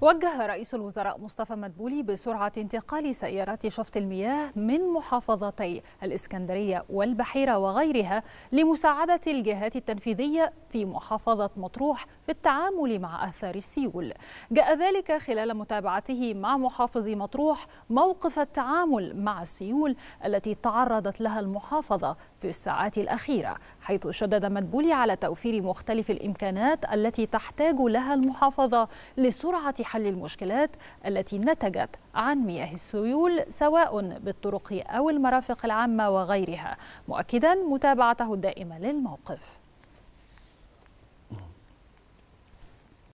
وجه رئيس الوزراء مصطفى مدبولي بسرعة انتقال سيارات شفط المياه من محافظتي الإسكندرية والبحيرة وغيرها لمساعدة الجهات التنفيذية في محافظة مطروح في التعامل مع آثار السيول جاء ذلك خلال متابعته مع محافظ مطروح موقف التعامل مع السيول التي تعرضت لها المحافظة في الساعات الأخيرة حيث شدد مدبولي على توفير مختلف الإمكانات التي تحتاج لها المحافظة لسرعة حل المشكلات التي نتجت عن مياه السيول سواء بالطرق أو المرافق العامة وغيرها مؤكدا متابعته الدائمة للموقف